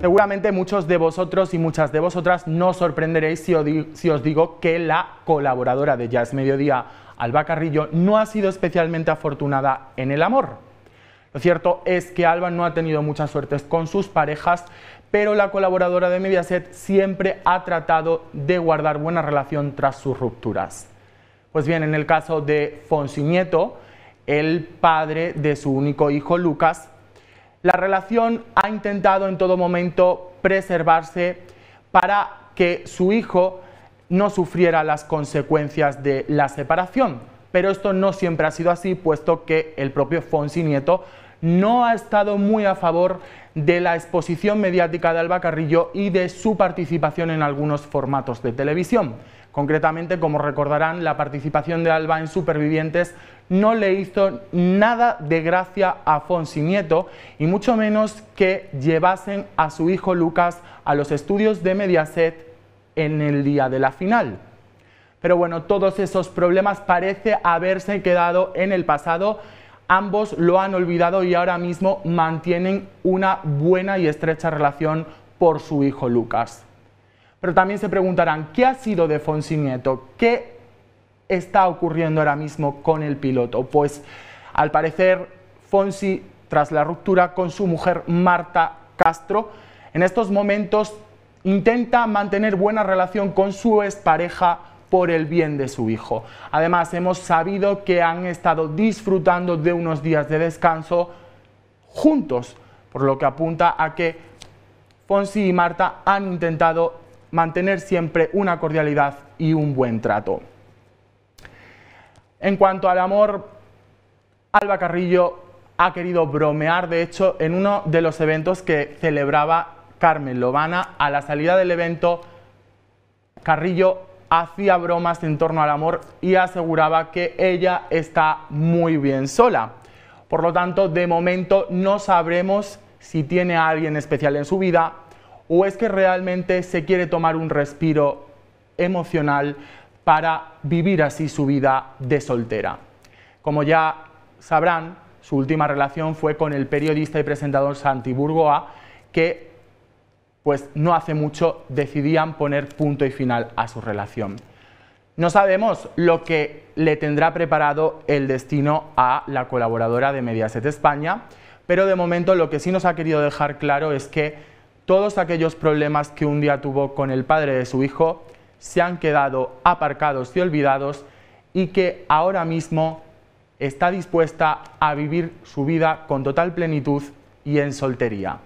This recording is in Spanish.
Seguramente muchos de vosotros y muchas de vosotras no sorprenderéis si os, digo, que la colaboradora de Jazz Mediodía, Alba Carrillo, no ha sido especialmente afortunada en el amor. Lo cierto es que Alba no ha tenido muchas suertes con sus parejas, pero la colaboradora de Mediaset siempre ha tratado de guardar buena relación tras sus rupturas. Pues bien, en el caso de Fonsi Nieto, el padre de su único hijo Lucas la relación ha intentado en todo momento preservarse para que su hijo no sufriera las consecuencias de la separación. Pero esto no siempre ha sido así, puesto que el propio Fonsi Nieto no ha estado muy a favor de la exposición mediática de Alba Carrillo y de su participación en algunos formatos de televisión. Concretamente, como recordarán, la participación de Alba en Supervivientes no le hizo nada de gracia a Fonsi Nieto y mucho menos que llevasen a su hijo Lucas a los estudios de Mediaset en el día de la final. Pero bueno, todos esos problemas parece haberse quedado en el pasado. Ambos lo han olvidado y ahora mismo mantienen una buena y estrecha relación por su hijo Lucas. Pero también se preguntarán, ¿qué ha sido de Fonsi Nieto? ¿Qué está ocurriendo ahora mismo con el piloto? Pues al parecer Fonsi, tras la ruptura con su mujer Marta Castro, en estos momentos intenta mantener buena relación con su expareja por el bien de su hijo. Además, hemos sabido que han estado disfrutando de unos días de descanso juntos, por lo que apunta a que Fonsi y Marta han intentado mantener siempre una cordialidad y un buen trato. En cuanto al amor, Alba Carrillo ha querido bromear, de hecho, en uno de los eventos que celebraba Carmen Lobana. A la salida del evento, Carrillo hacía bromas en torno al amor y aseguraba que ella está muy bien sola. Por lo tanto, de momento no sabremos si tiene a alguien especial en su vida, o es que realmente se quiere tomar un respiro emocional para vivir así su vida de soltera. Como ya sabrán, su última relación fue con el periodista y presentador Santi Burgoa, que pues no hace mucho decidían poner punto y final a su relación. No sabemos lo que le tendrá preparado el destino a la colaboradora de Mediaset España, pero de momento lo que sí nos ha querido dejar claro es que todos aquellos problemas que un día tuvo con el padre de su hijo se han quedado aparcados y olvidados y que ahora mismo está dispuesta a vivir su vida con total plenitud y en soltería.